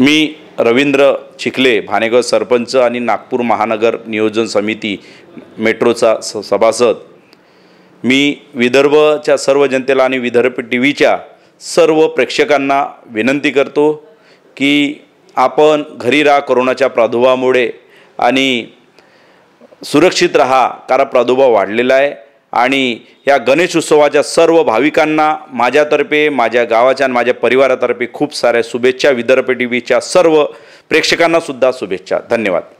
मी रवींद्र चिखले भानेगाव सरपंच आणि नागपूर महानगर नियोजन समिती मेट्रोचा स सभासद मी विदर्भच्या सर्व जनतेला आणि विदर्भ टी व्हीच्या सर्व प्रेक्षकांना विनंती करतो की आपण घरी राहा करोनाच्या प्रादुर्भावामुळे आणि सुरक्षित राहा कारण प्रादुर्भाव वाढलेला आहे आणि या गणेश उत्सवाच्या सर्व भाविकांना माझ्यातर्फे माझ्या गावाच्या आणि माझ्या परिवारातर्फे खूप साऱ्या शुभेच्छा विदर्भ टी व्हीच्या सर्व प्रेक्षकांनासुद्धा शुभेच्छा धन्यवाद